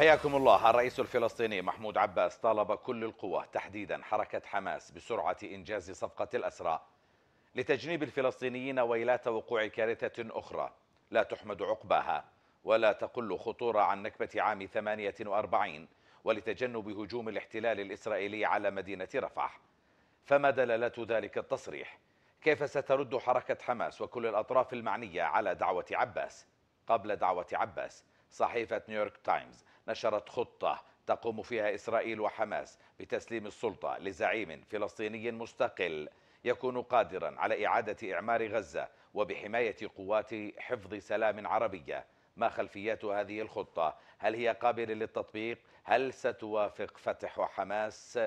حياكم الله الرئيس الفلسطيني محمود عباس طالب كل القوى تحديدا حركة حماس بسرعة إنجاز صفقة الأسرى لتجنيب الفلسطينيين ويلات وقوع كارثة أخرى لا تحمد عقباها ولا تقل خطورة عن نكبة عام 48 ولتجنب هجوم الاحتلال الإسرائيلي على مدينة رفح فما دلالة ذلك التصريح؟ كيف سترد حركة حماس وكل الأطراف المعنية على دعوة عباس؟ قبل دعوة عباس صحيفة نيويورك تايمز نشرت خطة تقوم فيها إسرائيل وحماس بتسليم السلطة لزعيم فلسطيني مستقل يكون قادرا على إعادة إعمار غزة وبحماية قوات حفظ سلام عربية ما خلفيات هذه الخطة هل هي قابلة للتطبيق هل ستوافق فتح وحماس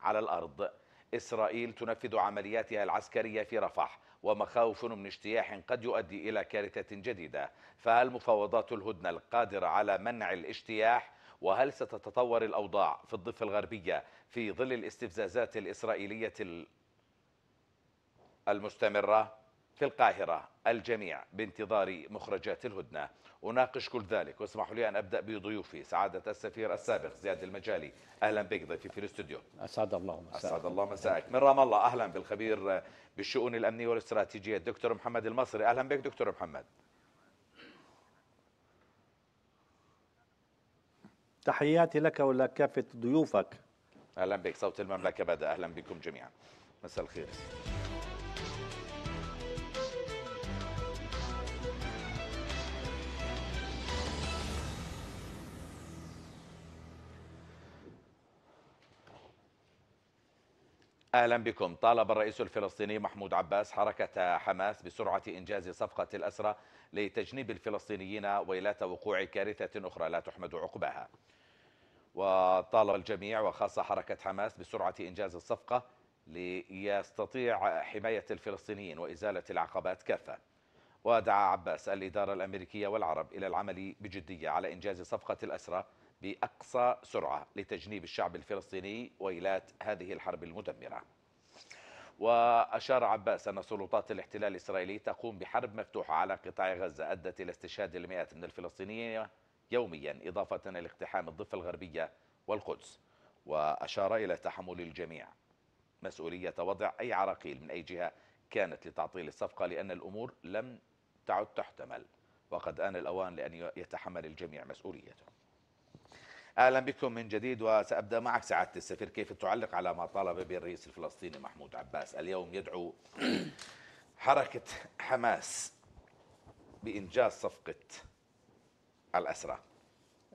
على الأرض إسرائيل تنفذ عملياتها العسكرية في رفح ومخاوف من اجتياح قد يؤدي إلى كارثة جديدة فهل مفاوضات الهدنة القادرة على منع الاجتياح وهل ستتطور الأوضاع في الضفة الغربية في ظل الاستفزازات الإسرائيلية المستمرة؟ في القاهرة الجميع بانتظار مخرجات الهدنة أناقش كل ذلك واسمحوا لي أن أبدأ بضيوفي سعادة السفير السابق زياد المجالي أهلا بك ضيفي في الاستوديو أسعد الله مساءك أسعد الله مساءك من رام الله أهلا بالخبير بالشؤون الأمنية والاستراتيجية الدكتور محمد المصري أهلا بك دكتور محمد تحياتي لك ولكافة ضيوفك أهلا بك صوت المملكة بدأ أهلا بكم جميعا مساء الخير أهلا بكم طالب الرئيس الفلسطيني محمود عباس حركة حماس بسرعة إنجاز صفقة الأسرى لتجنيب الفلسطينيين ويلات وقوع كارثة أخرى لا تحمد عقباها وطالب الجميع وخاصة حركة حماس بسرعة إنجاز الصفقة ليستطيع حماية الفلسطينيين وإزالة العقبات كافة ودعا عباس الإدارة الأمريكية والعرب إلى العمل بجدية على إنجاز صفقة الأسرى باقصى سرعه لتجنيب الشعب الفلسطيني ويلات هذه الحرب المدمره. وأشار عباس أن سلطات الاحتلال الإسرائيلي تقوم بحرب مفتوحة على قطاع غزة أدت إلى استشهاد المئات من الفلسطينيين يوميا إضافة لاقتحام الضفة الغربية والقدس وأشار إلى تحمل الجميع مسؤولية وضع أي عراقيل من أي جهة كانت لتعطيل الصفقة لأن الأمور لم تعد تحتمل وقد آن الأوان لأن يتحمل الجميع مسؤوليته اهلا بكم من جديد وسابدا معك سعاده السفير كيف تعلق على ما طالب به الرئيس الفلسطيني محمود عباس اليوم يدعو حركه حماس بانجاز صفقه الاسرى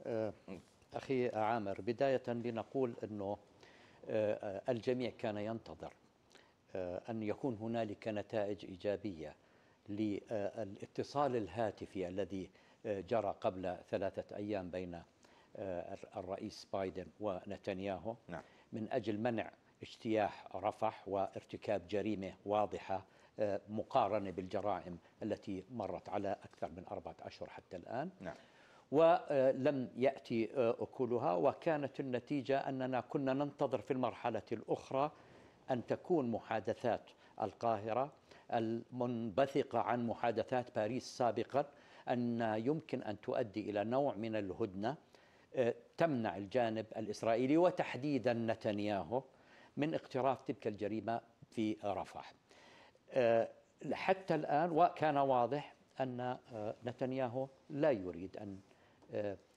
أه، اخي عامر بدايه لنقول انه أه، الجميع كان ينتظر أه، ان يكون هنالك نتائج ايجابيه للاتصال الهاتفي الذي جرى قبل ثلاثه ايام بين آه، الرئيس بايدن ونتنياهو نعم. من أجل منع اجتياح رفح وارتكاب جريمة واضحة آه، مقارنة بالجرائم التي مرت على أكثر من أربعة أشهر حتى الآن نعم. ولم آه، يأتي أكلها وكانت النتيجة أننا كنا ننتظر في المرحلة الأخرى أن تكون محادثات القاهرة المنبثقة عن محادثات باريس سابقا أن يمكن أن تؤدي إلى نوع من الهدنة آه، تمنع الجانب الإسرائيلي وتحديدا نتنياهو من اقتراف تلك الجريمة في رفح آه، حتى الآن وكان واضح أن آه، نتنياهو لا يريد أن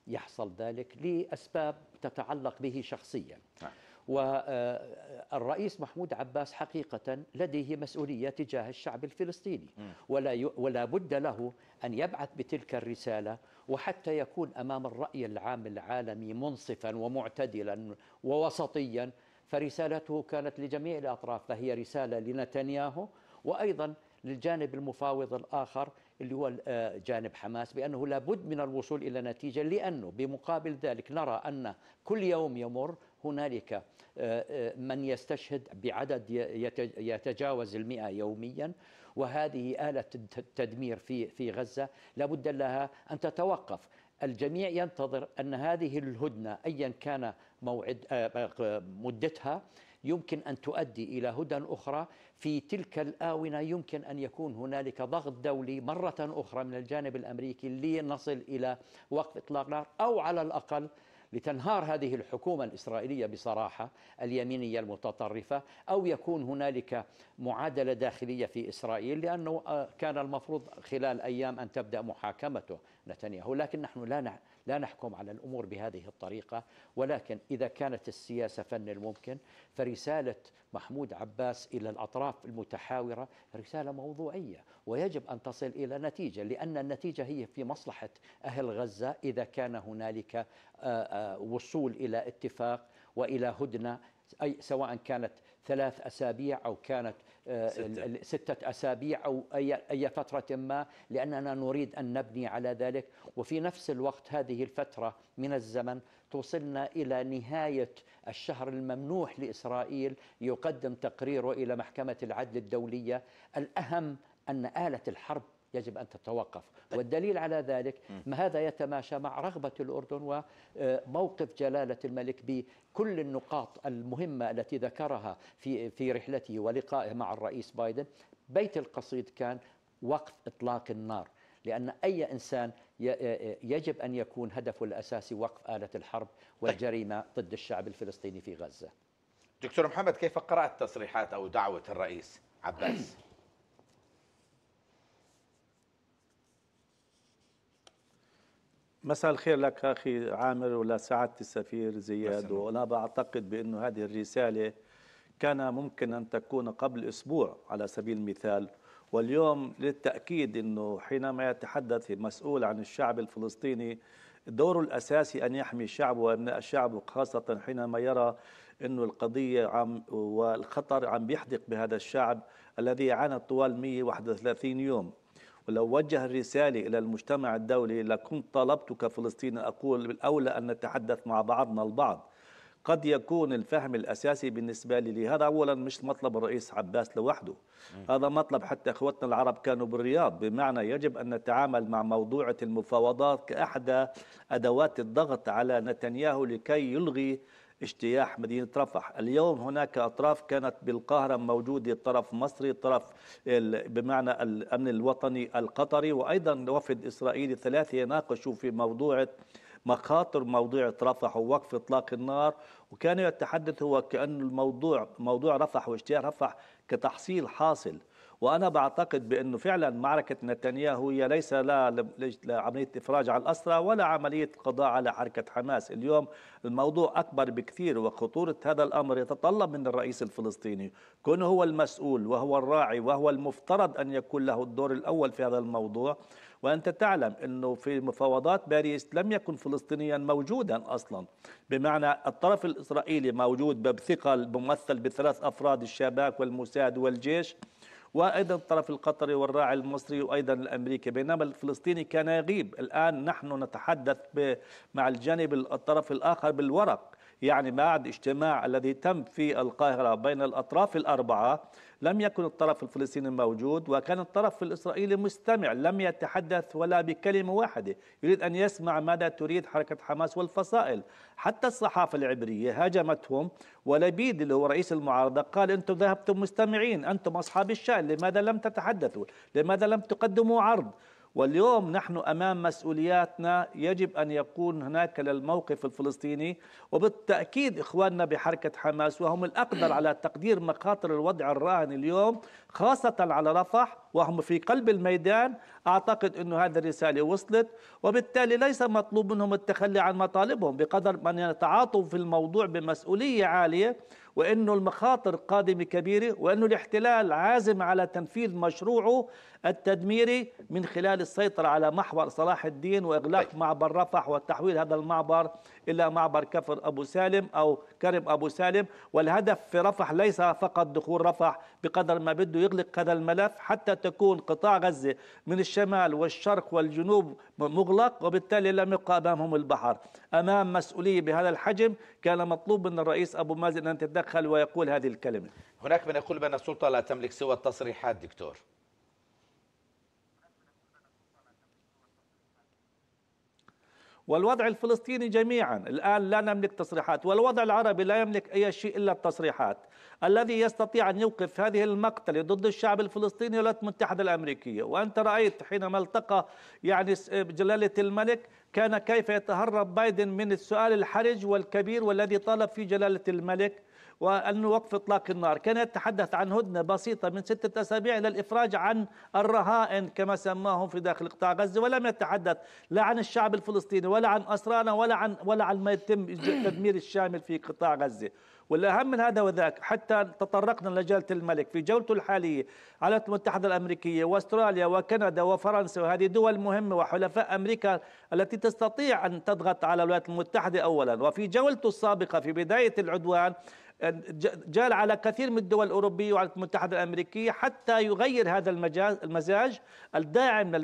يحصل ذلك لأسباب تتعلق به شخصيا نعم. والرئيس محمود عباس حقيقة لديه مسؤولية تجاه الشعب الفلسطيني ولا, ولا بد له أن يبعث بتلك الرسالة وحتى يكون أمام الرأي العام العالمي منصفا ومعتدلا ووسطيا فرسالته كانت لجميع الأطراف فهي رسالة لنتنياهو وأيضا للجانب المفاوض الآخر اللي هو آه، جانب حماس بأنه لابد من الوصول إلى نتيجة لأنه بمقابل ذلك نرى أن كل يوم يمر هنالك آه، آه، من يستشهد بعدد يتجاوز المئة يوميا وهذه آلة التدمير في في غزة لابد لها أن تتوقف الجميع ينتظر أن هذه الهدنة أيا كان موعد مدتها يمكن أن تؤدي إلى هدى أخرى في تلك الآونة يمكن أن يكون هنالك ضغط دولي مرة أخرى من الجانب الأمريكي لنصل إلى وقف إطلاق نار أو على الأقل لتنهار هذه الحكومة الإسرائيلية بصراحة اليمينية المتطرفة أو يكون هنالك معادلة داخلية في إسرائيل لأنه آه، كان المفروض خلال أيام أن تبدأ محاكمته نتنياهو لكن نحن لا نعلم لا نحكم على الأمور بهذه الطريقة ولكن إذا كانت السياسة فن الممكن فرسالة محمود عباس إلى الأطراف المتحاورة رسالة موضوعية ويجب أن تصل إلى نتيجة لأن النتيجة هي في مصلحة أهل غزة إذا كان هنالك آه، آه، وصول إلى اتفاق وإلى هدنة أي سواء كانت ثلاث أسابيع أو كانت ستة, آه، ستة أسابيع أو أي, أي فترة ما لأننا نريد أن نبني على ذلك وفي نفس الوقت هذه الفترة من الزمن توصلنا إلى نهاية الشهر الممنوح لإسرائيل يقدم تقريره إلى محكمة العدل الدولية الأهم أن آلة الحرب يجب أن تتوقف طيب. والدليل على ذلك ما هذا يتماشى مع رغبة الأردن وموقف آه، جلالة الملك بكل النقاط المهمة التي ذكرها في في رحلته ولقائه مع الرئيس بايدن بيت القصيد كان وقف إطلاق النار لأن أي إنسان آه، آه، يجب أن يكون هدفه الأساسي وقف آلة الحرب والجريمة طيب. ضد الشعب الفلسطيني في غزة دكتور محمد كيف قرأت تصريحات أو دعوة الرئيس عباس؟ مساء الخير لك اخي عامر ولسعاده السفير زياد وانا بعتقد بانه هذه الرساله كان ممكن ان تكون قبل اسبوع على سبيل المثال واليوم للتاكيد انه حينما يتحدث المسؤول عن الشعب الفلسطيني دوره الاساسي ان يحمي شعبه وابناء شعبه خاصه حينما يرى انه القضيه عم والخطر عم بيحدق بهذا الشعب الذي عانى طوال 131 يوم ولو وجه الرسالة إلى المجتمع الدولي لكنت طلبت كفلسطين أقول بالأولى أن نتحدث مع بعضنا البعض قد يكون الفهم الأساسي بالنسبة لي لهذا أولا مش مطلب الرئيس عباس لوحده هذا مطلب حتى أخوتنا العرب كانوا بالرياض بمعنى يجب أن نتعامل مع موضوعة المفاوضات كأحدى أدوات الضغط على نتنياهو لكي يلغي اجتياح مدينة رفح اليوم هناك أطراف كانت بالقاهرة موجودة طرف مصري طرف بمعنى الأمن الوطني القطري وأيضا وفد إسرائيلي ثلاثة يناقشوا في موضوع مخاطر موضوع رفح ووقف اطلاق النار وكانوا يتحدثوا وكأن الموضوع موضوع رفح واجتياح رفح كتحصيل حاصل وأنا بعتقد بأنه فعلا معركة نتنياهو هي ليس لا لعملية إفراج عن الأسرى ولا عملية القضاء على حركة حماس اليوم الموضوع أكبر بكثير وخطورة هذا الأمر يتطلب من الرئيس الفلسطيني كون هو المسؤول وهو الراعي وهو المفترض أن يكون له الدور الأول في هذا الموضوع وأنت تعلم أنه في مفاوضات باريس لم يكن فلسطينيا موجودا أصلا بمعنى الطرف الإسرائيلي موجود بثقل ممثل بثلاث أفراد الشباك والموساد والجيش وايضا الطرف القطري والراعي المصري وايضا الامريكي بينما الفلسطيني كان يغيب الان نحن نتحدث مع الجانب الطرف الاخر بالورق يعني بعد اجتماع الذي تم في القاهرة بين الأطراف الأربعة لم يكن الطرف الفلسطيني موجود وكان الطرف الإسرائيلي مستمع لم يتحدث ولا بكلمة واحدة يريد أن يسمع ماذا تريد حركة حماس والفصائل حتى الصحافة العبرية هاجمتهم ولبيد اللي هو رئيس المعارضة قال أنتم ذهبتم مستمعين أنتم أصحاب الشأن لماذا لم تتحدثوا لماذا لم تقدموا عرض واليوم نحن امام مسؤولياتنا يجب ان يكون هناك للموقف الفلسطيني وبالتاكيد اخواننا بحركه حماس وهم الاقدر على تقدير مخاطر الوضع الراهن اليوم خاصة على رفح وهم في قلب الميدان أعتقد أن هذه الرسالة وصلت وبالتالي ليس مطلوب منهم التخلي عن مطالبهم بقدر من يتعاطوا في الموضوع بمسؤولية عالية وأنه المخاطر قادمة كبيرة وأنه الاحتلال عازم على تنفيذ مشروعه التدميري من خلال السيطرة على محور صلاح الدين وإغلاق طيب. معبر رفح وتحويل هذا المعبر إلى معبر كفر أبو سالم أو كرم أبو سالم والهدف في رفح ليس فقط دخول رفح بقدر ما بده يغلق هذا الملف حتى تكون قطاع غزة من الشمال والشرق والجنوب مغلق وبالتالي لم يبقى أمامهم البحر أمام مسؤولية بهذا الحجم كان مطلوب من الرئيس أبو مازن أن تتدخل ويقول هذه الكلمة هناك من يقول بأن السلطة لا تملك سوى التصريحات دكتور والوضع الفلسطيني جميعا الآن لا نملك تصريحات والوضع العربي لا يملك أي شيء إلا التصريحات الذي يستطيع أن يوقف هذه المقتلة ضد الشعب الفلسطيني والولايات المتحدة الأمريكية وأنت رأيت حينما التقى يعني جلالة الملك كان كيف يتهرب بايدن من السؤال الحرج والكبير والذي طالب فيه جلالة الملك وأنه وقف إطلاق النار كان يتحدث عن هدنة بسيطة من ستة أسابيع إلى الإفراج عن الرهائن كما سماهم في داخل قطاع غزة ولم يتحدث لا عن الشعب الفلسطيني ولا عن أسرانا ولا عن ولا عن ما يتم التدمير الشامل في قطاع غزة والأهم من هذا وذاك حتى تطرقنا لجلالة الملك في جولته الحالية على المتحدة الأمريكية وأستراليا وكندا وفرنسا وهذه دول مهمة وحلفاء أمريكا التي تستطيع أن تضغط على الولايات المتحدة أولا وفي جولته السابقة في بداية العدوان جال على كثير من الدول الأوروبية وعلى المتحدة الأمريكية حتى يغير هذا المزاج الداعم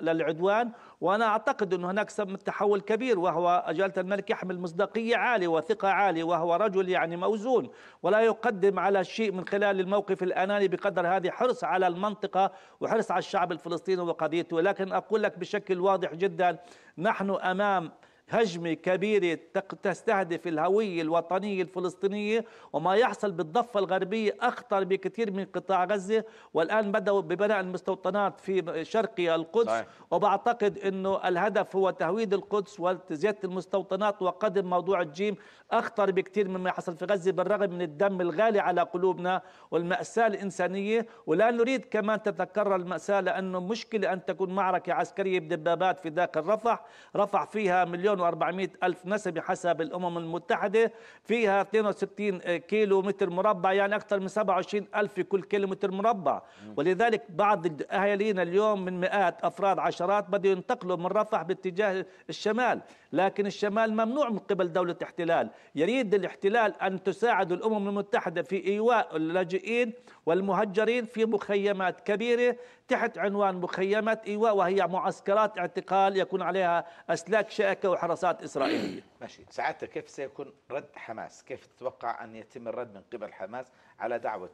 للعدوان وأنا أعتقد أن هناك سبب تحول كبير وهو جلالة الملك يحمل مصداقية عالية وثقة عالية وهو رجل يعني موزون ولا يقدم على شيء من خلال الموقف الأناني بقدر هذه حرص على المنطقة وحرص على الشعب الفلسطيني وقضيته لكن أقول لك بشكل واضح جدا نحن أمام هجمة كبيرة تستهدف الهوية الوطنية الفلسطينية وما يحصل بالضفة الغربية أخطر بكثير من قطاع غزة والآن بدأوا ببناء المستوطنات في شرقي القدس صحيح. وبعتقد أنه الهدف هو تهويد القدس وزيادة المستوطنات وقدم موضوع الجيم أخطر بكثير مما حصل في غزة بالرغم من الدم الغالي على قلوبنا والمأساة الإنسانية ولا نريد كمان تتكرر المأساة لأنه مشكلة أن تكون معركة عسكرية بدبابات في داخل رفح رفح فيها مليون و400 ألف نسمة حسب الأمم المتحدة فيها 62 كيلو متر مربع يعني أكثر من 27 ألف في كل كيلو متر مربع ولذلك بعض أهالينا اليوم من مئات أفراد عشرات بدأوا ينتقلوا من رفح باتجاه الشمال لكن الشمال ممنوع من قبل دولة احتلال يريد الاحتلال أن تساعد الأمم المتحدة في إيواء اللاجئين والمهجرين في مخيمات كبيرة تحت عنوان مخيمات إيواء وهي معسكرات اعتقال يكون عليها أسلاك شائكة وحرسات إسرائيلية ماشي سعادتك كيف سيكون رد حماس كيف تتوقع أن يتم الرد من قبل حماس على دعوة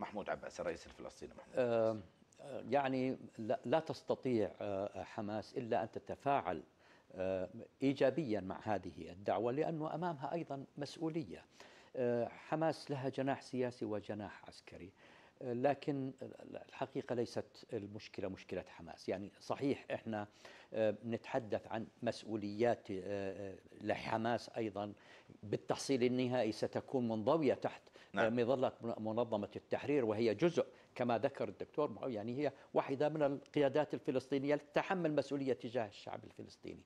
محمود عباس الرئيس الفلسطيني محمود عباس. يعني لا تستطيع أه، حماس إلا أن تتفاعل آه، ايجابيا مع هذه الدعوه لانه امامها ايضا مسؤوليه آه، حماس لها جناح سياسي وجناح عسكري آه، لكن الحقيقة ليست المشكلة مشكلة حماس يعني صحيح إحنا نتحدث عن مسؤوليات لحماس أيضا بالتحصيل النهائي ستكون منضوية تحت نعم. مظلة منظمة التحرير وهي جزء كما ذكر الدكتور معاوية يعني هي واحدة من القيادات الفلسطينية تحمل مسؤولية تجاه الشعب الفلسطيني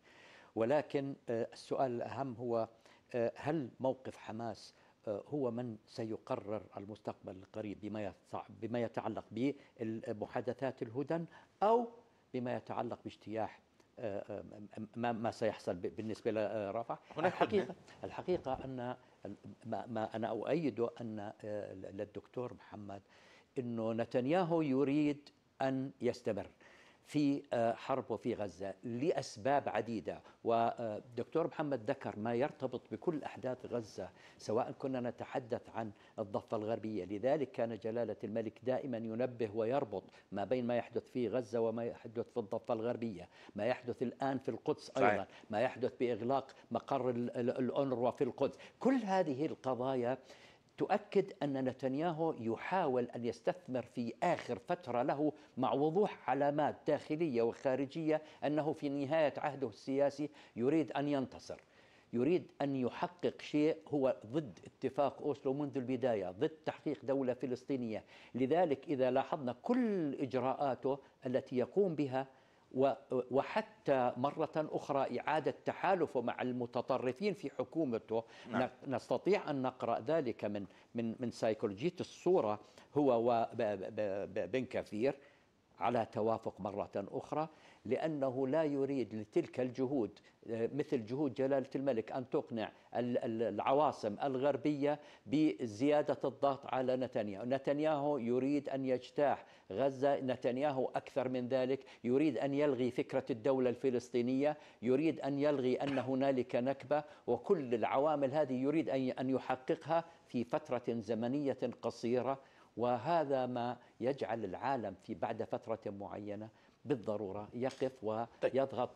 ولكن آه، السؤال الأهم هو آه، هل موقف حماس آه، هو من سيقرر المستقبل القريب بما بما يتعلق بمحادثات الهدن او بما يتعلق باجتياح ما سيحصل بالنسبه لرفع هناك الحقيقه الحقيقه ان ما انا اؤيده ان للدكتور محمد انه نتنياهو يريد ان يستمر في آه، حرب وفي غزة لأسباب عديدة ودكتور محمد ذكر ما يرتبط بكل أحداث غزة سواء كنا نتحدث عن الضفة الغربية لذلك كان جلالة الملك دائما ينبه ويربط ما بين ما يحدث في غزة وما يحدث في الضفة الغربية ما يحدث الآن في القدس أيضا صحيح. ما يحدث بإغلاق مقر الأونروا في القدس كل هذه القضايا تؤكد أن نتنياهو يحاول أن يستثمر في آخر فترة له مع وضوح علامات داخلية وخارجية أنه في نهاية عهده السياسي يريد أن ينتصر يريد أن يحقق شيء هو ضد اتفاق أوسلو منذ البداية ضد تحقيق دولة فلسطينية لذلك إذا لاحظنا كل إجراءاته التي يقوم بها وحتى مرة أخرى إعادة تحالفه مع المتطرفين في حكومته نعم. نستطيع أن نقرأ ذلك من من من سيكولوجية الصورة هو وبن كثير على توافق مرة أخرى لأنه لا يريد لتلك الجهود مثل جهود جلالة الملك أن تقنع العواصم الغربية بزيادة الضغط على نتنياهو نتنياهو يريد أن يجتاح غزة نتنياهو أكثر من ذلك يريد أن يلغي فكرة الدولة الفلسطينية يريد أن يلغي أن هنالك نكبة وكل العوامل هذه يريد أن يحققها في فترة زمنية قصيرة وهذا ما يجعل العالم في بعد فترة معينة بالضرورة يقف طيب. ويضغط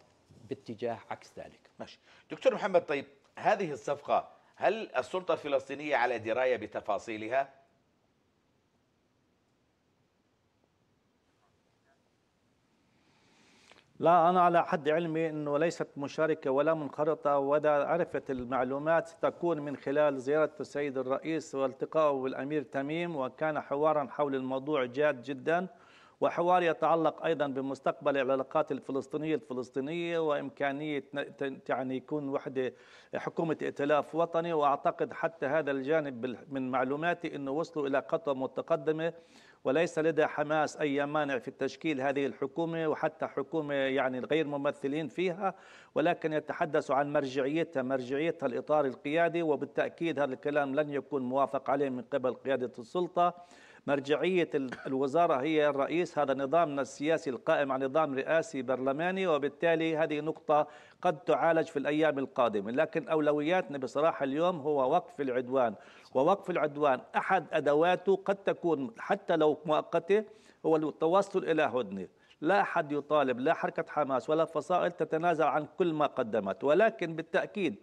باتجاه عكس ذلك ماشي دكتور محمد طيب هذه الصفقة هل السلطة الفلسطينية على دراية بتفاصيلها؟ لا أنا على حد علمي أنه ليست مشاركة ولا منخرطة وإذا عرفت المعلومات تكون من خلال زيارة السيد الرئيس والتقائه بالأمير تميم وكان حوارا حول الموضوع جاد جدا وحوار يتعلق أيضا بمستقبل العلاقات الفلسطينية الفلسطينية وإمكانية يعني يكون وحدة حكومة ائتلاف وطني وأعتقد حتى هذا الجانب من معلوماتي أنه وصلوا إلى خطوة متقدمة وليس لدى حماس أي مانع في تشكيل هذه الحكومة وحتى حكومة يعني غير ممثلين فيها ولكن يتحدث عن مرجعيتها مرجعيتها الإطار القيادي وبالتأكيد هذا الكلام لن يكون موافق عليه من قبل قيادة السلطة مرجعية الوزارة هي الرئيس هذا نظامنا السياسي القائم على نظام رئاسي برلماني وبالتالي هذه نقطة قد تعالج في الأيام القادمة لكن أولوياتنا بصراحة اليوم هو وقف العدوان ووقف العدوان أحد أدواته قد تكون حتى لو مؤقتة هو التوصل إلى هدنه لا أحد يطالب لا حركة حماس ولا فصائل تتنازل عن كل ما قدمت ولكن بالتأكيد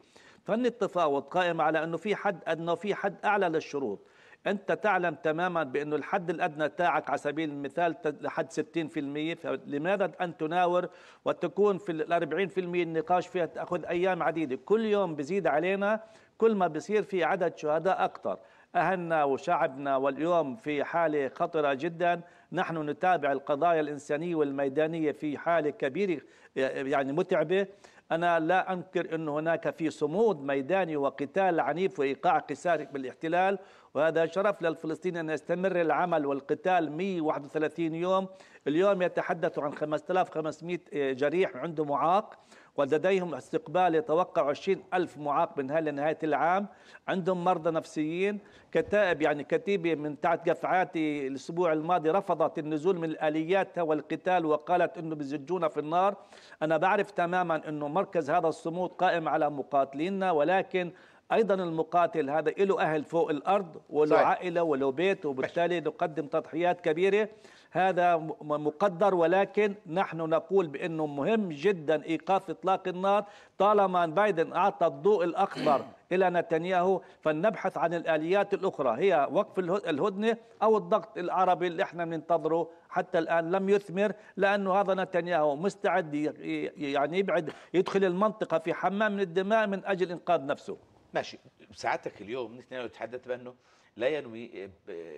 فن التفاوض قائم على أنه في حد أدنى في حد أعلى للشروط انت تعلم تماما بانه الحد الادنى تاعك على سبيل المثال لحد 60% فلماذا ان تناور وتكون في ال 40% النقاش فيها تاخذ ايام عديده كل يوم بزيد علينا كل ما بصير في عدد شهداء اكثر أهلنا وشعبنا واليوم في حالة خطرة جدا نحن نتابع القضايا الإنسانية والميدانية في حالة كبيرة يعني متعبة أنا لا أنكر أن هناك في صمود ميداني وقتال عنيف وإيقاع قسار بالاحتلال وهذا شرف للفلسطيني أن يستمر العمل والقتال 131 يوم اليوم يتحدث عن 5500 جريح عنده معاق ولديهم استقبال يتوقع 20 ألف معاق من هل لنهاية العام عندهم مرضى نفسيين كتائب يعني كتيبة من تحت قفعاتي الأسبوع الماضي رفضت النزول من الآليات والقتال وقالت أنه بزجونا في النار أنا بعرف تماما أنه مركز هذا الصمود قائم على مقاتلينا ولكن ايضا المقاتل هذا له اهل فوق الارض وله صحيح. عائله وله بيت وبالتالي نقدم تضحيات كبيره هذا مقدر ولكن نحن نقول بانه مهم جدا ايقاف اطلاق النار طالما بايدن اعطى الضوء الاخضر الى نتنياهو فلنبحث عن الاليات الاخرى هي وقف الهدنه او الضغط العربي اللي احنا بننتظره حتى الان لم يثمر لانه هذا نتنياهو مستعد يعني يبعد يدخل المنطقه في حمام من الدماء من اجل انقاذ نفسه ماشي سعادتك اليوم نحن نتحدث بانه لا ينوي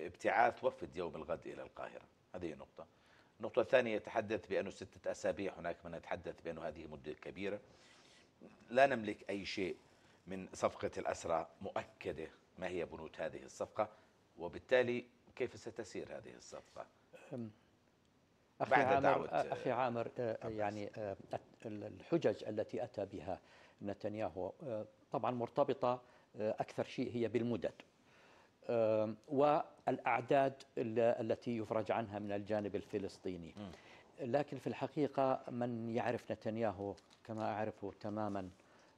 ابتعاث وفد يوم الغد الى القاهره هذه نقطه النقطة الثانية يتحدث بأنه ستة أسابيع هناك من يتحدث بأنه هذه مدة كبيرة لا نملك أي شيء من صفقة الأسرى مؤكدة ما هي بنود هذه الصفقة وبالتالي كيف ستسير هذه الصفقة أخي بعد عامر دعوة أخي عامر أه، يعني أه، الحجج التي أتى بها نتنياهو آه، طبعا مرتبطة آه، أكثر شيء هي بالمدد آه، والأعداد التي يفرج عنها من الجانب الفلسطيني لكن في الحقيقة من يعرف نتنياهو كما أعرفه تماما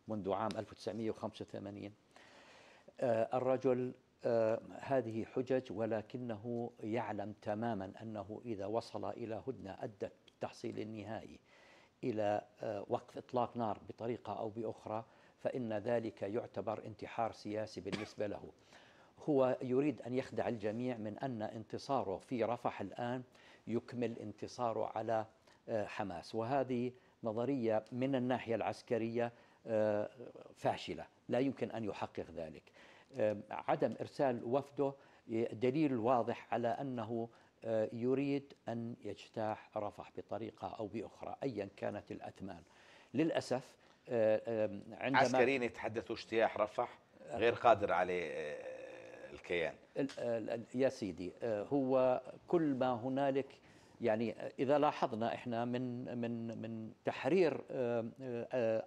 منذ عام 1985 الرجل هذه حجج ولكنه يعلم تماما أنه إذا وصل إلى هدنة أدت التحصيل النهائي إلى آه، وقف إطلاق نار بطريقة أو بأخرى فإن ذلك يعتبر انتحار سياسي بالنسبة له هو يريد أن يخدع الجميع من أن انتصاره في رفح الآن يكمل انتصاره على آه، حماس وهذه نظرية من الناحية العسكرية آه، فاشلة لا يمكن أن يحقق ذلك عدم إرسال وفده دليل واضح على أنه آه، يريد أن يجتاح رفح بطريقة أو بأخرى أيا كانت الأثمان للأسف آه، عندما عسكريين يتحدثوا اجتياح رفح آه. غير قادر عليه الكيان يا سيدي هو كل ما هنالك يعني اذا لاحظنا احنا من من من تحرير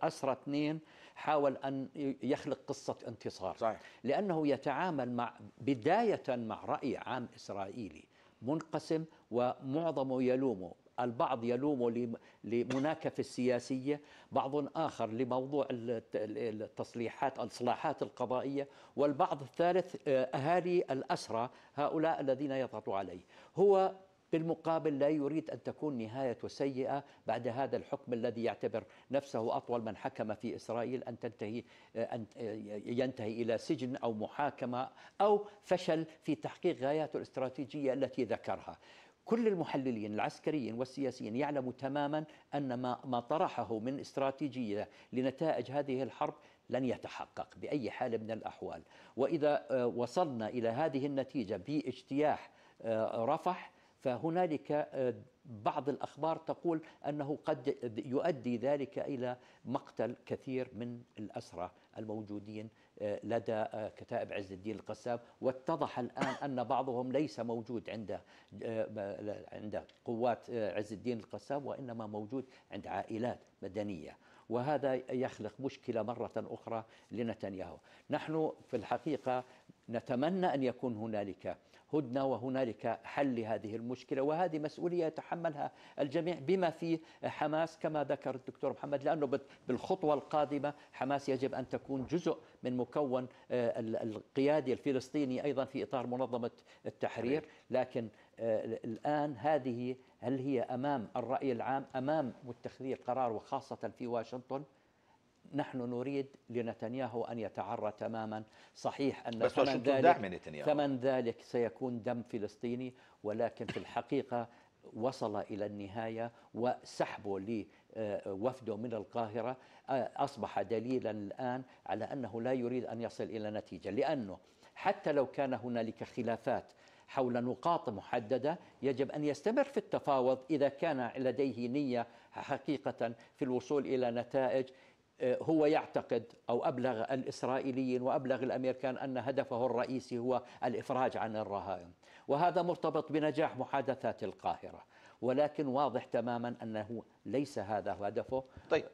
اسرى اثنين حاول ان يخلق قصه انتصار صحيح. لانه يتعامل مع بدايه مع راي عام اسرائيلي منقسم ومعظمه يلومه البعض يلومه لمناكفة السياسية بعض آخر لموضوع التصليحات الإصلاحات القضائية والبعض الثالث آه، أهالي الأسرى هؤلاء الذين يضغطوا عليه هو بالمقابل لا يريد ان تكون نهايه سيئه بعد هذا الحكم الذي يعتبر نفسه اطول من حكم في اسرائيل ان تنتهي آه، ان آه، ينتهي الى سجن او محاكمه او فشل في تحقيق غاياته الاستراتيجيه التي ذكرها. كل المحللين العسكريين والسياسيين يعلموا تماما ان ما ما طرحه من استراتيجيه لنتائج هذه الحرب لن يتحقق باي حال من الاحوال، واذا آه، وصلنا الى هذه النتيجه باجتياح رفح فهنالك آه، بعض الأخبار تقول أنه قد يؤدي ذلك إلى مقتل كثير من الأسرى الموجودين آه، لدى آه، كتائب عز الدين القسام واتضح الآن أن بعضهم ليس موجود عند عند قوات عز الدين القسام وإنما موجود عند عائلات مدنية وهذا يخلق مشكلة مرة أخرى لنتنياهو نحن في الحقيقة نتمنى أن يكون هنالك هدنه وهنالك حل لهذه المشكله وهذه مسؤوليه يتحملها الجميع بما فيه حماس كما ذكر الدكتور محمد لانه بالخطوه القادمه حماس يجب ان تكون جزء من مكون آه، القيادي الفلسطيني ايضا في اطار منظمه التحرير لكن آه، الان هذه هل هي امام الراي العام امام متخذي القرار وخاصه في واشنطن نحن نريد لنتنياهو أن يتعرى تماما صحيح أن بس ثمن ذلك, ثمن ذلك سيكون دم فلسطيني ولكن في الحقيقة وصل إلى النهاية وسحبه لوفده آه، من القاهرة آه، أصبح دليلا الآن على أنه لا يريد أن يصل إلى نتيجة لأنه حتى لو كان هنالك خلافات حول نقاط محددة يجب أن يستمر في التفاوض إذا كان لديه نية حقيقة في الوصول إلى نتائج هو يعتقد او ابلغ الاسرائيليين وابلغ الامريكان ان هدفه الرئيسي هو الافراج عن الرهائن، وهذا مرتبط بنجاح محادثات القاهره، ولكن واضح تماما انه ليس هذا هدفه طيب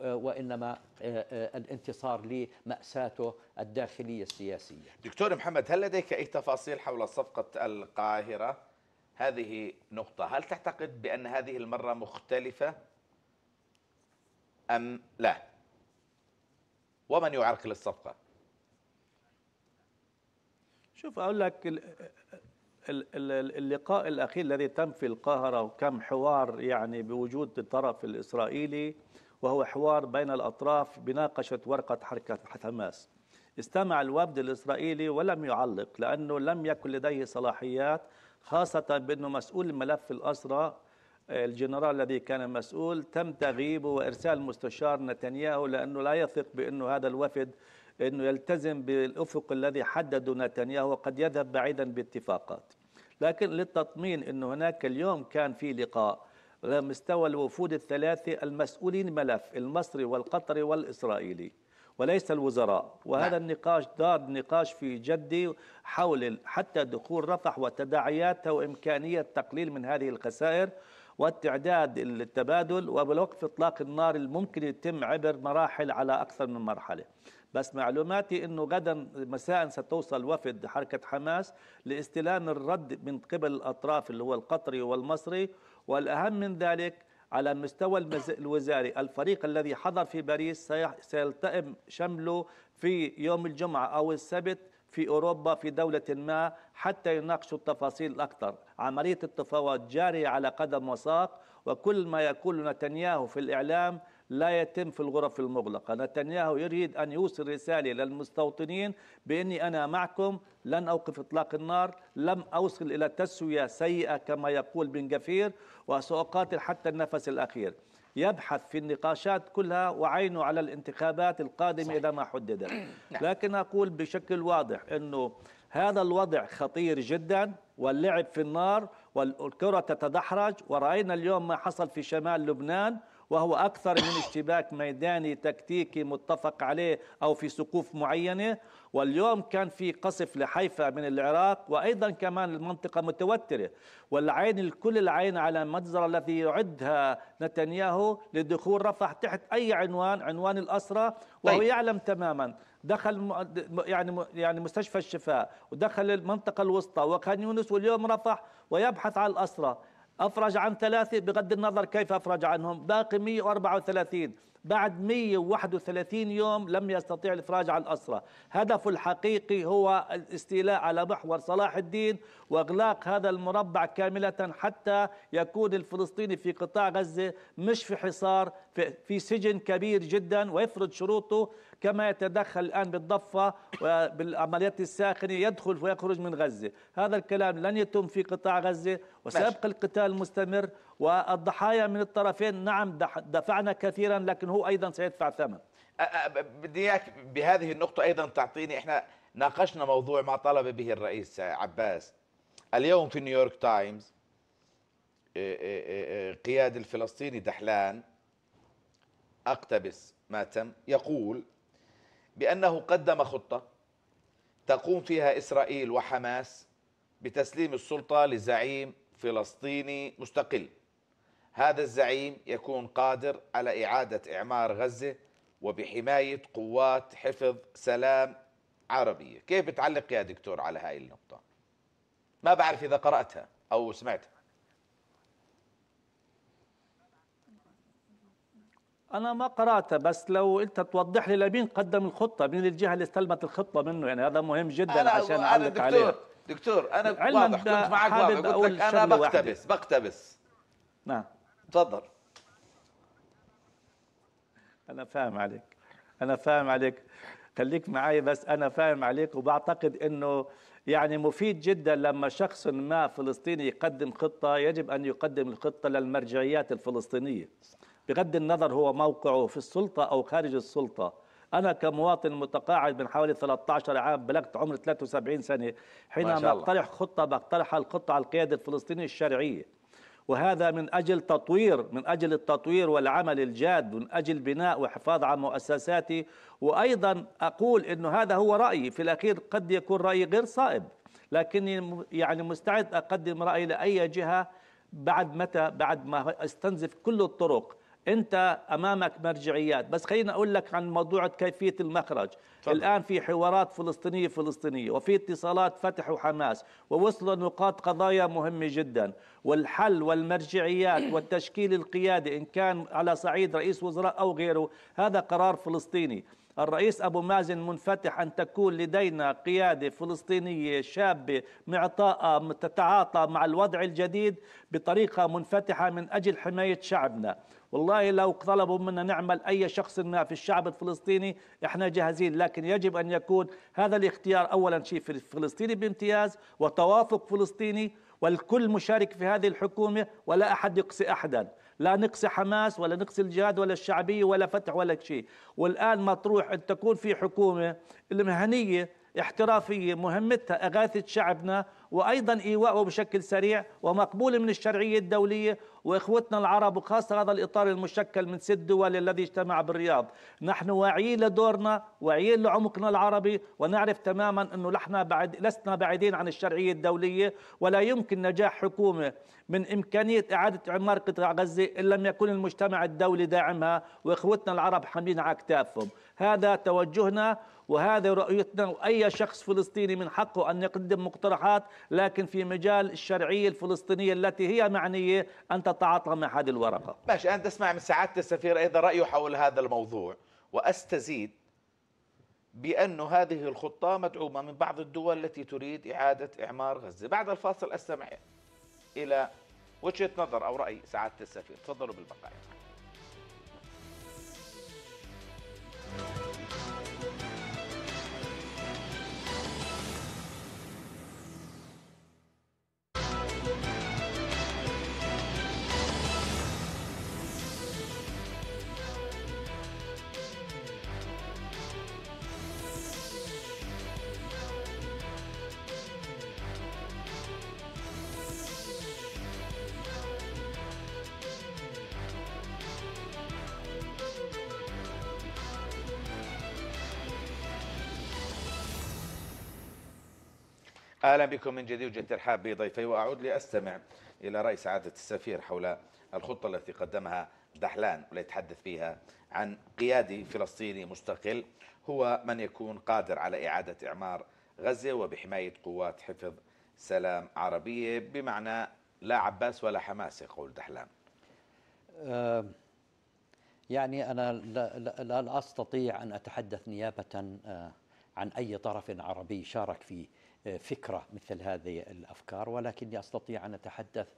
آه، وانما آه، آه، الانتصار لماساته الداخليه السياسيه. دكتور محمد هل لديك اي تفاصيل حول صفقه القاهره؟ هذه نقطه، هل تعتقد بان هذه المره مختلفه ام لا؟ ومن يعرقل الصفقة شوف أقول لك اللقاء الأخير الذي تم في القاهرة وكم حوار يعني بوجود الطرف الإسرائيلي وهو حوار بين الأطراف بناقشة ورقة حركة حماس استمع الوفد الإسرائيلي ولم يعلق لأنه لم يكن لديه صلاحيات خاصة بأنه مسؤول ملف الأسرى الجنرال الذي كان مسؤول تم تغييبه وإرسال مستشار نتنياهو لأنه لا يثق بأنه هذا الوفد أنه يلتزم بالأفق الذي حدده نتنياهو وقد يذهب بعيدا باتفاقات لكن للتطمين أنه هناك اليوم كان في لقاء على مستوى الوفود الثلاثة المسؤولين ملف المصري والقطري والإسرائيلي وليس الوزراء وهذا لا. نعم. النقاش دار نقاش في جدي حول حتى دخول رفح وتداعياتها وإمكانية تقليل من هذه الخسائر والتعداد التبادل وبالوقف اطلاق النار الممكن يتم عبر مراحل على اكثر من مرحله بس معلوماتي انه غدا مساء ستوصل وفد حركه حماس لاستلام الرد من قبل الاطراف اللي هو القطري والمصري والاهم من ذلك على المستوى الوزاري الفريق الذي حضر في باريس سيلتئم شمله في يوم الجمعه او السبت في أوروبا في دولة ما حتى يناقشوا التفاصيل أكثر عملية التفاوض جارية على قدم وساق وكل ما يقول نتنياهو في الإعلام لا يتم في الغرف المغلقة نتنياهو يريد أن يوصل رسالة للمستوطنين بأني أنا معكم لن أوقف إطلاق النار لم أوصل إلى تسوية سيئة كما يقول بن جفير وسأقاتل حتى النفس الأخير يبحث في النقاشات كلها وعينه على الانتخابات القادمة صحيح. إذا ما حددت نعم. لكن أقول بشكل واضح أنه هذا الوضع خطير جدا واللعب في النار والكرة تتدحرج ورأينا اليوم ما حصل في شمال لبنان وهو أكثر من اشتباك ميداني تكتيكي متفق عليه أو في سقوف معينة واليوم كان في قصف لحيفا من العراق وأيضا كمان المنطقة متوترة والعين الكل العين على المجزرة التي يعدها نتنياهو لدخول رفح تحت أي عنوان عنوان الأسرة وهو طيب. يعلم تماما دخل يعني يعني مستشفى الشفاء ودخل المنطقة الوسطى وكان يونس واليوم رفح ويبحث عن الأسرة أفرج عن ثلاثة بغض النظر كيف أفرج عنهم باقي 134 بعد 131 يوم لم يستطيع الإفراج عن الأسرة هدفه الحقيقي هو الاستيلاء على محور صلاح الدين وإغلاق هذا المربع كاملة حتى يكون الفلسطيني في قطاع غزة مش في حصار في سجن كبير جدا ويفرض شروطه كما يتدخل الآن بالضفة وبالعمليات الساخنة يدخل ويخرج من غزة هذا الكلام لن يتم في قطاع غزة وسيبقى القتال مستمر والضحايا من الطرفين نعم دفعنا كثيرا لكن هو أيضا سيدفع ثمن بدي اياك بهذه النقطة أيضا تعطيني احنا ناقشنا موضوع ما طلب به الرئيس عباس اليوم في نيويورك تايمز قياد الفلسطيني دحلان اقتبس ما تم يقول بأنه قدم خطة تقوم فيها إسرائيل وحماس بتسليم السلطة لزعيم فلسطيني مستقل هذا الزعيم يكون قادر على إعادة إعمار غزة وبحماية قوات حفظ سلام عربية كيف بتعلق يا دكتور على هاي النقطة ما بعرف إذا قرأتها أو سمعتها أنا ما قرأتها بس لو أنت توضح لي لمين قدم الخطة مين الجهة اللي استلمت الخطة منه يعني هذا مهم جدا أنا عشان أعلق دكتور عليها دكتور أنا واضح كنت معك واضح قلت لك أنا بقتبس واحدة. بقتبس نعم تفضل انا فاهم عليك انا فاهم عليك خليك معي بس انا فاهم عليك وبعتقد انه يعني مفيد جدا لما شخص ما فلسطيني يقدم خطه يجب ان يقدم الخطه للمرجعيات الفلسطينيه بغض النظر هو موقعه في السلطه او خارج السلطه انا كمواطن متقاعد من حوالي 13 عام بلغت عمر 73 سنه حينما اقترح خطه بقترحها الخطه على القياده الفلسطينيه الشرعيه وهذا من أجل تطوير من أجل التطوير والعمل الجاد من أجل بناء وحفاظ على مؤسساتي وأيضا أقول أنه هذا هو رأيي في الأخير قد يكون رأيي غير صائب لكني يعني مستعد أقدم رأيي لأي جهة بعد متى بعد ما استنزف كل الطرق انت امامك مرجعيات بس خليني اقول لك عن موضوع كيفيه المخرج طبعا. الان في حوارات فلسطينيه فلسطينيه وفي اتصالات فتح وحماس ووصلوا نقاط قضايا مهمه جدا والحل والمرجعيات والتشكيل القيادي ان كان على صعيد رئيس وزراء او غيره هذا قرار فلسطيني الرئيس أبو مازن منفتح أن تكون لدينا قيادة فلسطينية شابة معطاءة تتعاطى مع الوضع الجديد بطريقة منفتحة من أجل حماية شعبنا والله لو طلبوا منا نعمل أي شخص ما في الشعب الفلسطيني إحنا جاهزين لكن يجب أن يكون هذا الاختيار أولا شيء فلسطيني بامتياز وتوافق فلسطيني والكل مشارك في هذه الحكومة ولا أحد يقصي أحدا لا نقصي حماس ولا نقصي الجهاد ولا الشعبية ولا فتح ولا شيء والآن مطروح أن تكون في حكومة المهنية احترافية مهمتها إغاثة شعبنا وأيضا إيواءه بشكل سريع ومقبول من الشرعية الدولية وإخوتنا العرب وخاصة هذا الإطار المشكل من ست دول الذي اجتمع بالرياض نحن واعيين لدورنا واعيين لعمقنا العربي ونعرف تماما أنه نحن بعد لسنا بعيدين عن الشرعية الدولية ولا يمكن نجاح حكومة من إمكانية إعادة إعمار قطاع غزة إن لم يكن المجتمع الدولي داعمها وإخوتنا العرب حاملين على أكتافهم هذا توجهنا وهذا رؤيتنا وأي شخص فلسطيني من حقه أن يقدم مقترحات لكن في مجال الشرعية الفلسطينية التي هي معنية أن تتعاطى مع هذه الورقة ماشي أنت تسمع من سعادة السفير أيضا رأيه حول هذا الموضوع وأستزيد بأن هذه الخطة مدعومة من بعض الدول التي تريد إعادة إعمار غزة بعد الفاصل أستمع إلى وجهة نظر أو رأي سعادة السفير تفضلوا بالبقايا اهلا بكم من جديد وجد الحاب بضيفي واعود لاستمع الى راي سعاده السفير حول الخطه التي قدمها دحلان وليتحدث فيها عن قيادي فلسطيني مستقل هو من يكون قادر على اعاده اعمار غزه وبحمايه قوات حفظ سلام عربيه بمعنى لا عباس ولا حماس يقول دحلان. أه يعني انا لا, لا, لا استطيع ان اتحدث نيابه آه، عن اي طرف عربي شارك في فكرة مثل هذه الأفكار ولكني أستطيع أن أتحدث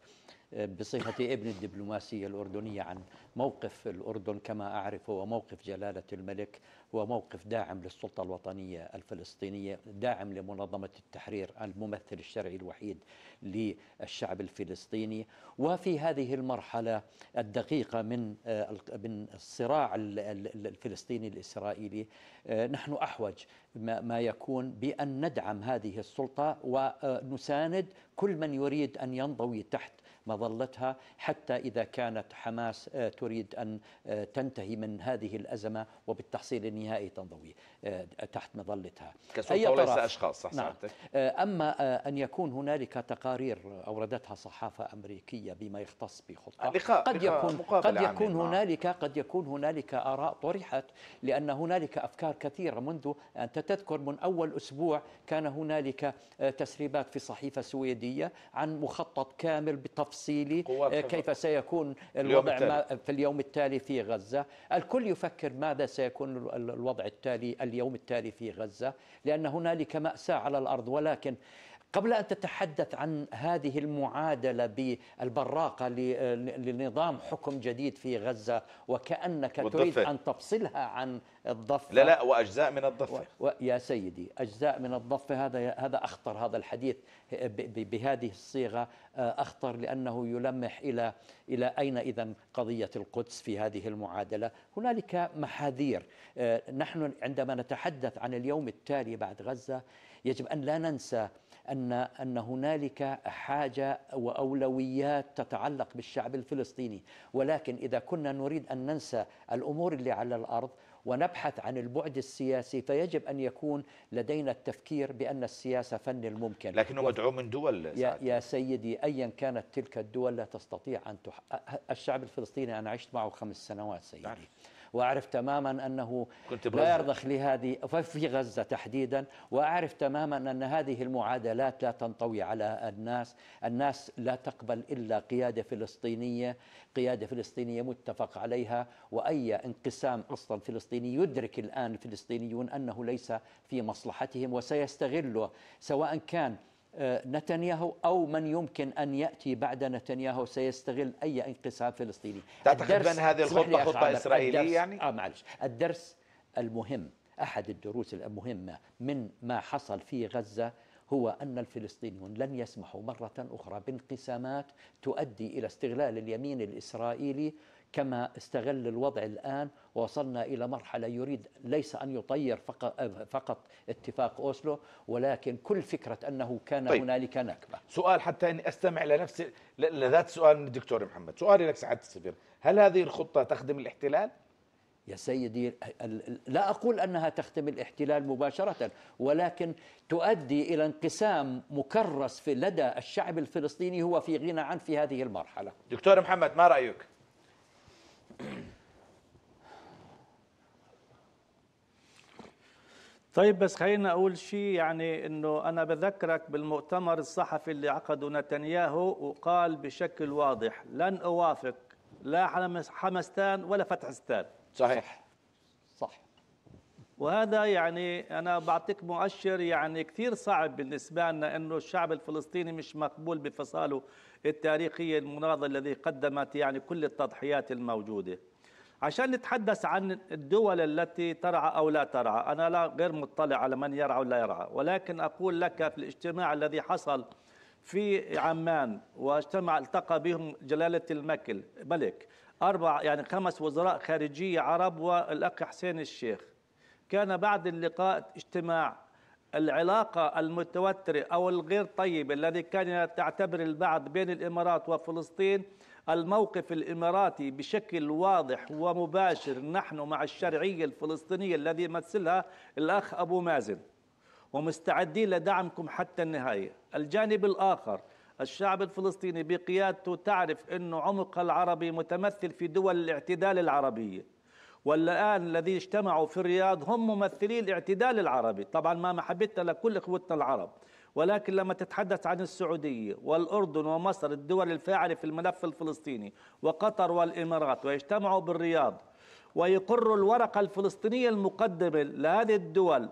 بصفة ابن الدبلوماسية الأردنية عن موقف الأردن كما أعرفه وموقف جلالة الملك هو موقف داعم للسلطة الوطنية الفلسطينية داعم لمنظمة التحرير الممثل الشرعي الوحيد للشعب الفلسطيني وفي هذه المرحلة الدقيقة من آه، من الصراع الفلسطيني الإسرائيلي آه، نحن أحوج ما يكون بأن ندعم هذه السلطة ونساند كل من يريد أن ينضوي تحت مظلتها حتى إذا كانت حماس آه، تريد أن آه، تنتهي من هذه الأزمة وبالتحصيل النهائي تنضوي آه، تحت مظلتها كسلطة وليس أشخاص صح نعم. أما أن يكون هنالك تقارير أوردتها صحافة أمريكية بما يختص بخطة لقاء قد يكون قد يكون هنالك قد يكون هنالك آراء طرحت لأن هنالك أفكار كثيرة منذ أنت تذكر من أول أسبوع كان هنالك تسريبات في صحيفة سويدية عن مخطط كامل بالتفصيل تفصيلي آه، كيف سيكون الوضع في اليوم التالي في غزة الكل يفكر ماذا سيكون الوضع التالي اليوم التالي في غزة لأن هنالك مأساة على الأرض ولكن قبل ان تتحدث عن هذه المعادله بالبراقه لنظام حكم جديد في غزه وكانك والضفة. تريد ان تفصلها عن الضفه لا لا واجزاء من الضفه و... و... يا سيدي اجزاء من الضفه هذا هذا اخطر هذا الحديث ب... بهذه الصيغه آه، اخطر لانه يلمح الى الى اين اذا قضيه القدس في هذه المعادله هنالك محاذير آه، نحن عندما نتحدث عن اليوم التالي بعد غزه يجب أن لا ننسى أن أن هنالك حاجة وأولويات تتعلق بالشعب الفلسطيني ولكن إذا كنا نريد أن ننسى الأمور اللي على الأرض ونبحث عن البعد السياسي فيجب أن يكون لدينا التفكير بأن السياسة فن الممكن لكنه مدعوم من دول يا, يا سيدي أيا كانت تلك الدول لا تستطيع أن تح... الشعب الفلسطيني أنا عشت معه خمس سنوات سيدي عارف. نعم. وأعرف تماما أنه كنت بغزة. لا يرضخ لهذه في غزة تحديدا وأعرف تماما أن هذه المعادلات لا تنطوي على الناس الناس لا تقبل إلا قيادة فلسطينية قيادة فلسطينية متفق عليها وأي انقسام أصلا فلسطيني يدرك الآن الفلسطينيون أنه ليس في مصلحتهم وسيستغله سواء كان آه، نتنياهو او من يمكن ان ياتي بعد نتنياهو سيستغل اي انقسام فلسطيني تعتقد بأن هذه الخطه خطه اسرائيليه يعني اه معلش الدرس المهم احد الدروس المهمه من ما حصل في غزه هو أن الفلسطينيون لن يسمحوا مرة أخرى بانقسامات تؤدي إلى استغلال اليمين الإسرائيلي كما استغل الوضع الآن وصلنا إلى مرحلة يريد ليس أن يطير فقط اتفاق أوسلو ولكن كل فكرة أنه كان طيب. هنالك نكبة سؤال حتى أني أستمع لنفسي لذات سؤال من الدكتور محمد سؤالي لك سعادة السفير هل هذه الخطة تخدم الاحتلال؟ يا سيدي لا أقول أنها تختم الاحتلال مباشرة ولكن تؤدي إلى انقسام مكرس في لدى الشعب الفلسطيني هو في غنى عن في هذه المرحلة دكتور محمد ما رأيك؟ طيب بس خلينا اقول شيء يعني انه انا بذكرك بالمؤتمر الصحفي اللي عقده نتنياهو وقال بشكل واضح لن اوافق لا حمستان ولا فتحستان صحيح صح وهذا يعني انا بعطيك مؤشر يعني كثير صعب بالنسبه لنا انه الشعب الفلسطيني مش مقبول بفصاله التاريخي المناضل الذي قدمت يعني كل التضحيات الموجودة عشان نتحدث عن الدول التي ترعى أو لا ترعى أنا لا غير مطلع على من يرعى ولا يرعى ولكن أقول لك في الاجتماع الذي حصل في عمان واجتمع التقى بهم جلالة المكل ملك أربع يعني خمس وزراء خارجية عرب والأخ حسين الشيخ كان بعد اللقاء اجتماع العلاقة المتوترة أو الغير طيبة الذي كان تعتبر البعض بين الإمارات وفلسطين الموقف الإماراتي بشكل واضح ومباشر نحن مع الشرعية الفلسطينية الذي يمثلها الأخ أبو مازن ومستعدين لدعمكم حتى النهاية الجانب الآخر الشعب الفلسطيني بقيادته تعرف أن عمقها العربي متمثل في دول الاعتدال العربية والآن الذين اجتمعوا في الرياض هم ممثلي الاعتدال العربي طبعا ما محبتنا لكل إخوتنا العرب ولكن لما تتحدث عن السعودية والأردن ومصر الدول الفاعلة في الملف الفلسطيني وقطر والإمارات ويجتمعوا بالرياض ويقروا الورقة الفلسطينية المقدمة لهذه الدول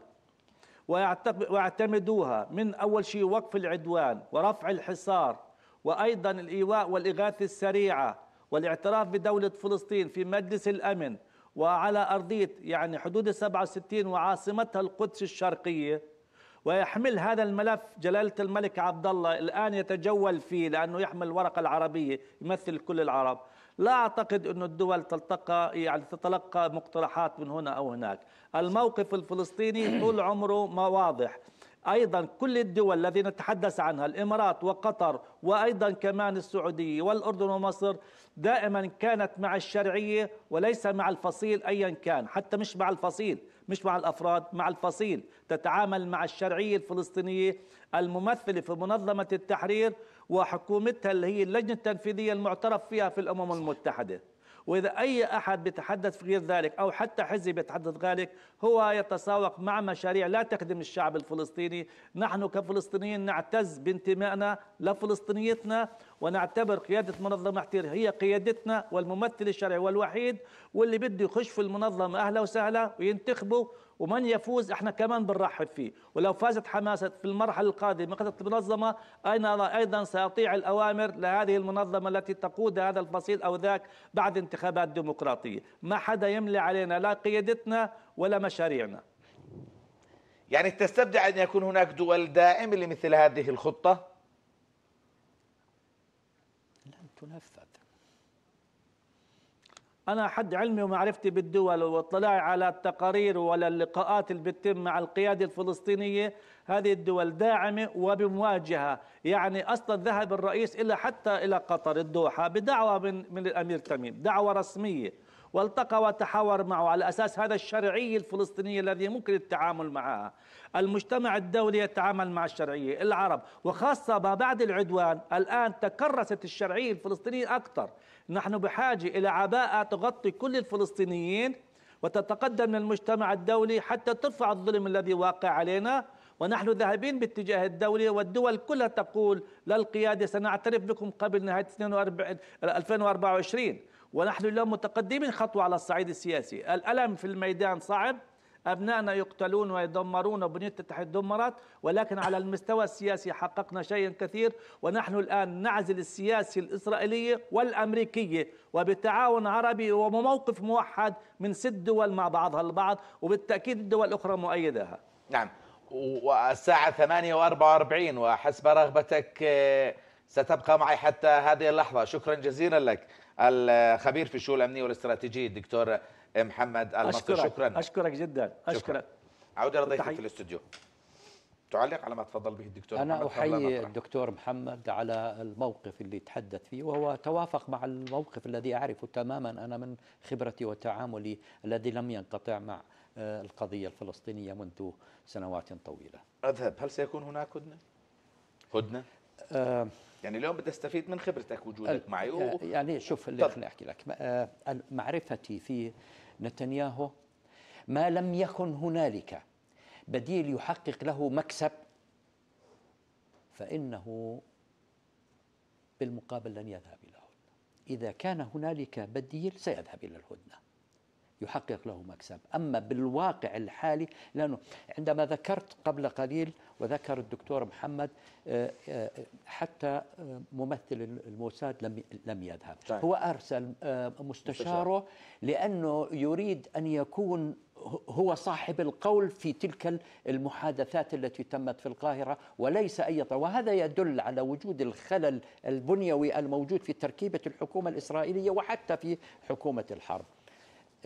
ويعتمدوها من أول شيء وقف العدوان ورفع الحصار وأيضا الإيواء والإغاثة السريعة والاعتراف بدولة فلسطين في مجلس الأمن وعلى أرضية يعني حدود 67 وعاصمتها القدس الشرقية ويحمل هذا الملف جلالة الملك عبد الله الآن يتجول فيه لأنه يحمل الورقة العربية يمثل كل العرب لا أعتقد أن الدول تلتقى يعني تتلقى مقترحات من هنا أو هناك الموقف الفلسطيني طول عمره ما واضح أيضا كل الدول التي نتحدث عنها الإمارات وقطر وأيضا كمان السعودية والأردن ومصر دائما كانت مع الشرعية وليس مع الفصيل أيا كان حتى مش مع الفصيل مش مع الأفراد مع الفصيل تتعامل مع الشرعية الفلسطينية الممثلة في منظمة التحرير وحكومتها اللي هي اللجنة التنفيذية المعترف فيها في الأمم المتحدة وإذا أي أحد بيتحدث في غير ذلك أو حتى حزب بيتحدث ذلك هو يتساوق مع مشاريع لا تخدم الشعب الفلسطيني نحن كفلسطينيين نعتز بانتمائنا لفلسطينيتنا ونعتبر قيادة منظمة احتير هي قيادتنا والممثل الشرعي والوحيد واللي بده يخش في المنظمة أهلا وسهلا وينتخبه ومن يفوز احنا كمان بنرحب فيه ولو فازت حماس في المرحلة القادمة قدرت المنظمة أنا أيضا سأطيع الأوامر لهذه المنظمة التي تقود هذا الفصيل أو ذاك بعد انتخابات ديمقراطية ما حدا يملي علينا لا قيادتنا ولا مشاريعنا يعني تستبدع أن يكون هناك دول دائم لمثل هذه الخطة لن تنفذ أنا حد علمي ومعرفتي بالدول واطلاعي على التقارير وعلى اللقاءات اللي بتتم مع القيادة الفلسطينية هذه الدول داعمة وبمواجهة يعني أصلا ذهب الرئيس إلى حتى إلى قطر الدوحة بدعوة من, من الأمير تميم دعوة رسمية والتقى وتحاور معه على أساس هذا الشرعية الفلسطينية الذي ممكن التعامل معها المجتمع الدولي يتعامل مع الشرعية العرب وخاصة ما بعد العدوان الآن تكرست الشرعية الفلسطينية أكثر نحن بحاجة إلى عباءة تغطي كل الفلسطينيين وتتقدم من المجتمع الدولي حتى ترفع الظلم الذي واقع علينا ونحن ذاهبين باتجاه الدولة والدول كلها تقول للقيادة سنعترف بكم قبل نهاية 2024 ونحن اليوم متقدمين خطوة على الصعيد السياسي الألم في الميدان صعب أبنائنا يقتلون ويدمرون وبنية التحرير دمرت ولكن على المستوى السياسي حققنا شيئا كثير ونحن الآن نعزل السياسي الإسرائيلية والأمريكية وبتعاون عربي وموقف موحد من ست دول مع بعضها البعض وبالتأكيد الدول الأخرى مؤيدها نعم والساعة 8 و44 وحسب رغبتك آه، ستبقى معي حتى هذه اللحظة شكرا جزيلا لك الخبير في الشؤون الأمنية والاستراتيجية الدكتور إيه محمد المصري أشكرك شكرا أشكرك جدا أشكرك عودة لضيفك في الاستوديو تعلق على ما تفضل به الدكتور أنا أحيي الدكتور محمد على الموقف اللي تحدث فيه وهو توافق مع الموقف الذي أعرفه تماما أنا من خبرتي وتعاملي الذي لم ينقطع مع آه، القضية الفلسطينية منذ سنوات طويلة أذهب هل سيكون هناك هدنة؟ هدنة؟ آه يعني اليوم بدي استفيد من خبرتك وجودك معي و... آه، يعني شوف اللي خليني احكي لك آه، معرفتي في نتنياهو ما لم يكن هنالك بديل يحقق له مكسب فانه بالمقابل لن يذهب الى هدنه اذا كان هنالك بديل سيذهب الى الهدنه يحقق له مكسب أما بالواقع الحالي لأنه عندما ذكرت قبل قليل وذكر الدكتور محمد آه، آه، حتى آه، ممثل الموساد لم لم يذهب طيب. هو أرسل مستشاره لأنه يريد أن يكون هو صاحب القول في تلك المحادثات التي تمت في القاهرة وليس أي وهذا يدل على وجود الخلل البنيوي الموجود في تركيبة الحكومة الإسرائيلية وحتى في حكومة الحرب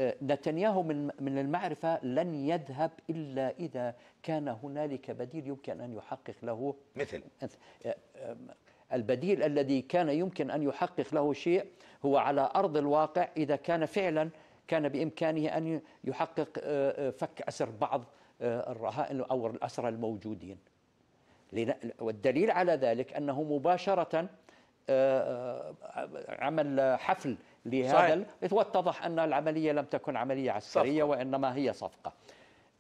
آه، نتنياهو من من المعرفه لن يذهب الا اذا كان هنالك بديل يمكن ان يحقق له مثل آه، آه، البديل الذي كان يمكن ان يحقق له شيء هو على ارض الواقع اذا كان فعلا كان بامكانه ان يحقق فك اسر بعض الرهائن او الاسرى الموجودين والدليل على ذلك انه مباشره عمل حفل لهذا واتضح أن العملية لم تكن عملية عسكرية صفقة. وإنما هي صفقة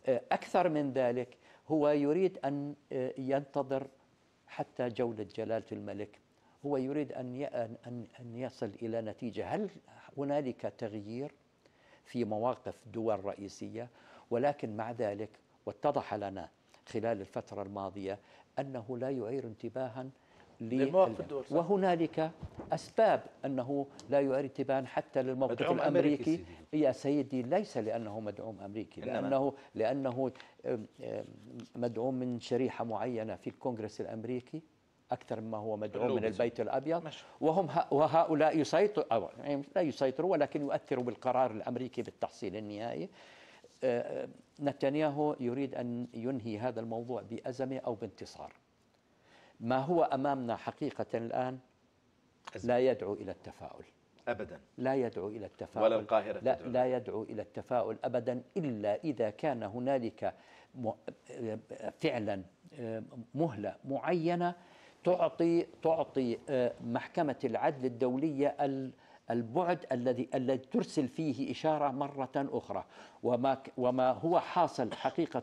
أكثر من ذلك هو يريد أن ينتظر حتى جولة جلالة الملك هو يريد أن أن أن يصل إلى نتيجة هل هنالك تغيير في مواقف دول رئيسية ولكن مع ذلك واتضح لنا خلال الفترة الماضية أنه لا يعير انتباها للمواقف الدولية وهنالك أسباب أنه لا يعيد حتى للموقف الأمريكي يا سيدي ليس لأنه مدعوم أمريكي لأنه, لأنه مدعوم من شريحة معينة في الكونغرس الأمريكي أكثر مما هو مدعوم من البيت الأبيض وهم وهؤلاء يسيطر أو يعني لا يسيطروا ولكن يؤثروا بالقرار الأمريكي بالتحصيل النهائي آه، نتنياهو يريد أن ينهي هذا الموضوع بأزمة أو بانتصار ما هو امامنا حقيقه الان لا يدعو الى التفاؤل ابدا لا يدعو الى التفاؤل ولا القاهره لا, لا يدعو الى التفاؤل ابدا الا اذا كان هنالك فعلا آه، مهله معينه تعطي تعطي آه، محكمه العدل الدوليه البعد الذي الذي ترسل فيه اشاره مره اخرى وما وما هو حاصل حقيقه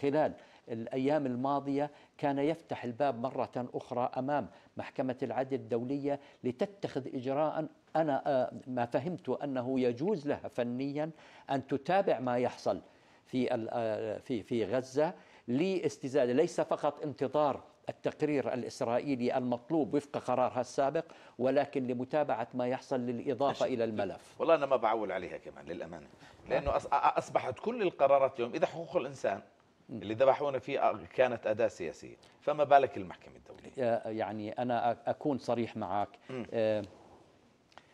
خلال الأيام الماضية كان يفتح الباب مرة أخرى أمام محكمة العدل الدولية لتتخذ إجراء أنا آه، ما فهمت أنه يجوز لها فنيا أن تتابع ما يحصل في آه، في في غزة لاستزادة ليس فقط انتظار التقرير الإسرائيلي المطلوب وفق قرارها السابق ولكن لمتابعة ما يحصل للإضافة إلى الملف والله أنا ما بعول عليها كمان للأمانة لأنه أصبحت كل القرارات اليوم إذا حقوق الإنسان اللي ذبحونا فيه كانت أداة سياسية فما بالك المحكمة الدولية يعني أنا أكون صريح معك آه،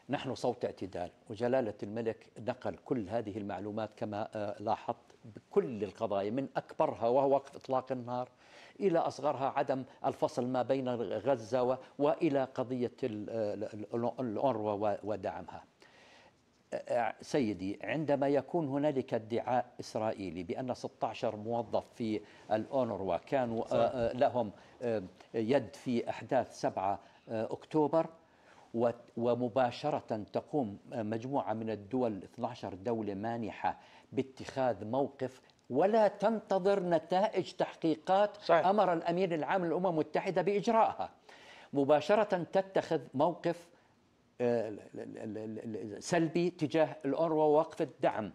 نحن صوت اعتدال وجلالة الملك نقل كل هذه المعلومات كما آه، لاحظت بكل القضايا من أكبرها وهو وقف إطلاق النار إلى أصغرها عدم الفصل ما بين غزة وإلى قضية الأونروا ودعمها سيدي عندما يكون هنالك ادعاء اسرائيلي بان 16 موظف في الاونروا كانوا آه، آه، لهم آه، يد في احداث 7 اكتوبر ومباشره تقوم مجموعه من الدول 12 دوله مانحه باتخاذ موقف ولا تنتظر نتائج تحقيقات صحيح. امر الامين العام للامم المتحده باجرائها مباشره تتخذ موقف سلبي تجاه الأوروا ووقف الدعم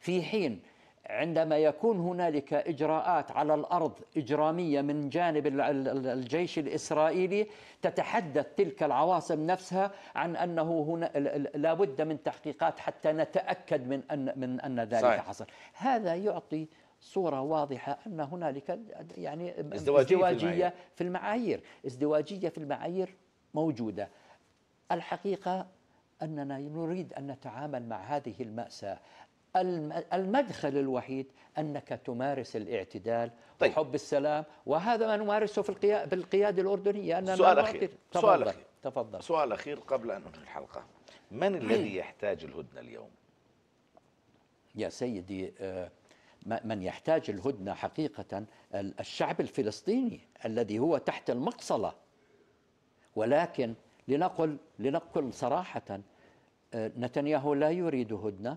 في حين عندما يكون هنالك اجراءات على الارض اجراميه من جانب الجيش الاسرائيلي تتحدث تلك العواصم نفسها عن انه هنا لابد من تحقيقات حتى نتاكد من ان من ان ذلك صحيح. حصل هذا يعطي صورة واضحة أن هنالك يعني ازدواجية, ازدواجية في, المعايير. في المعايير ازدواجية في المعايير موجودة الحقيقة أننا نريد أن نتعامل مع هذه المأساة المدخل الوحيد انك تمارس الاعتدال طيب. وحب السلام وهذا ما نمارسه في القيا... بالقياده الاردنيه اننا سؤال اخير تفضل. سؤال اخير تفضل سؤال اخير قبل ان ننهي الحلقه من الذي يحتاج الهدنه اليوم يا سيدي آه، من يحتاج الهدنه حقيقه الشعب الفلسطيني الذي هو تحت المقصله ولكن لنقل لنقل صراحة آه، نتنياهو لا يريد هدنة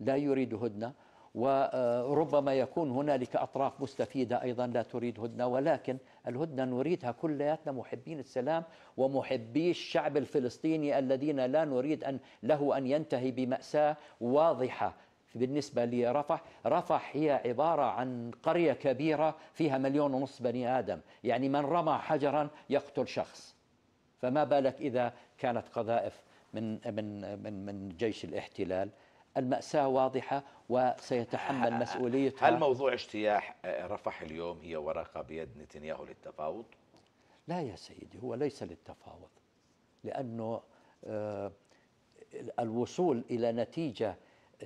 لا يريد هدنة وربما يكون هنالك أطراف مستفيدة أيضا لا تريد هدنة ولكن الهدنة نريدها كلياتنا محبين السلام ومحبي الشعب الفلسطيني الذين لا نريد أن له أن ينتهي بمأساة واضحة بالنسبة لرفح رفح هي عبارة عن قرية كبيرة فيها مليون ونصف بني آدم يعني من رمى حجرا يقتل شخص فما بالك إذا كانت قذائف من من من من جيش الاحتلال المأساة واضحة وسيتحمل مسؤوليتها هل موضوع اجتياح آه، رفح اليوم هي ورقة بيد نتنياهو للتفاوض؟ لا يا سيدي هو ليس للتفاوض لأنه آه، الوصول إلى نتيجة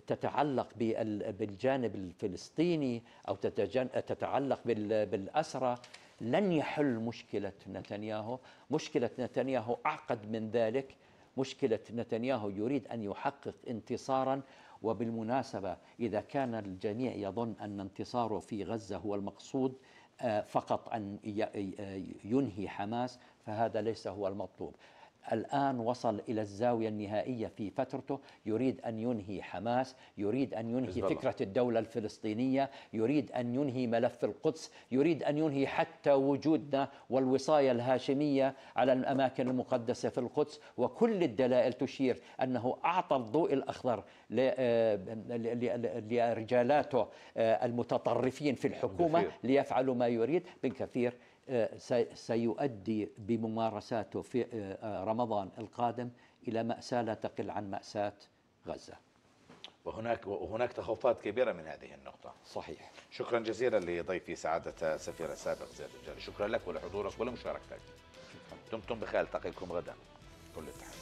تتعلق بالجانب الفلسطيني أو تتعلق بالأسرة لن يحل مشكلة نتنياهو مشكلة نتنياهو أعقد من ذلك مشكلة نتنياهو يريد أن يحقق انتصارا وبالمناسبة إذا كان الجميع يظن أن انتصاره في غزة هو المقصود آه، فقط أن آه، ينهي حماس فهذا ليس هو المطلوب الآن وصل إلى الزاوية النهائية في فترته يريد أن ينهي حماس يريد أن ينهي فكرة الدولة الفلسطينية يريد أن ينهي ملف القدس يريد أن ينهي حتى وجودنا والوصاية الهاشمية على الأماكن المقدسة في القدس وكل الدلائل تشير أنه أعطى الضوء الأخضر آه، لرجالاته آه، المتطرفين في الحكومة ليفعلوا ما يريد بن كثير آه، سيؤدي بممارساته في آه، آه، رمضان القادم الى ماساه لا تقل عن ماساه غزه. وهناك وهناك تخوفات كبيره من هذه النقطه. صحيح. شكرا جزيلا لضيفي سعاده سفير السابق زياد الجري، شكرا لك ولحضورك ولمشاركتك. دمتم بخير التقيكم غدا كل التحية